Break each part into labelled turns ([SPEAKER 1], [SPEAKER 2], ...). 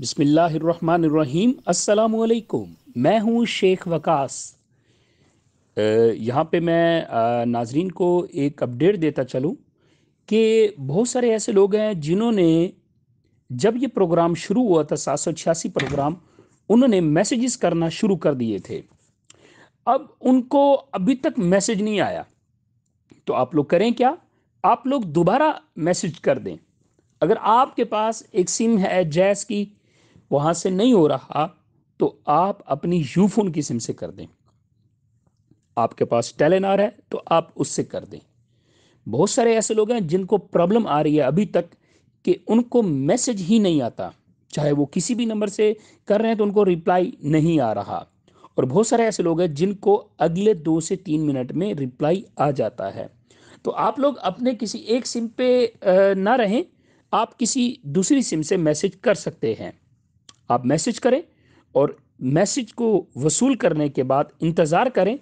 [SPEAKER 1] बिसमीम अलकुम मैं हूँ शेख वकास यहाँ पे मैं नाजरीन को एक अपडेट देता चलूँ कि बहुत सारे ऐसे लोग हैं जिन्होंने जब ये प्रोग्राम शुरू हुआ था सात सौ छियासी प्रोग्राम उन्होंने मैसेजेस करना शुरू कर दिए थे अब उनको अभी तक मैसेज नहीं आया तो आप लोग करें क्या आप लोग दोबारा मैसेज कर दें अगर आपके पास एक सिम है जैस की वहाँ से नहीं हो रहा तो आप अपनी यूफोन की सिम से कर दें आपके पास टेलेनार है तो आप उससे कर दें बहुत सारे ऐसे लोग हैं जिनको प्रॉब्लम आ रही है अभी तक कि उनको मैसेज ही नहीं आता चाहे वो किसी भी नंबर से कर रहे हैं तो उनको रिप्लाई नहीं आ रहा और बहुत सारे ऐसे लोग हैं जिनको अगले दो से तीन मिनट में रिप्लाई आ जाता है तो आप लोग अपने किसी एक सिम पे ना रहें आप किसी दूसरी सिम से मैसेज कर सकते हैं आप मैसेज करें और मैसेज को वसूल करने के बाद इंतज़ार करें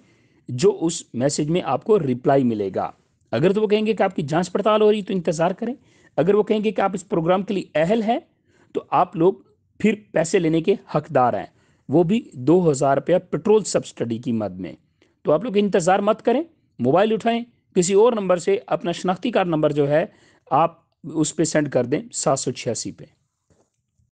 [SPEAKER 1] जो उस मैसेज में आपको रिप्लाई मिलेगा अगर तो वो कहेंगे कि आपकी जांच पड़ताल हो रही तो इंतज़ार करें अगर वो कहेंगे कि आप इस प्रोग्राम के लिए अहल हैं तो आप लोग फिर पैसे लेने के हकदार हैं वो भी दो हज़ार रुपया पेट्रोल सब्सिडी की मद में तो आप लोग इंतज़ार मत करें मोबाइल उठाएं किसी और नंबर से अपना शनाख्ती कार्ड नंबर जो है आप उस पर सेंड कर दें सात सौ छियासी पर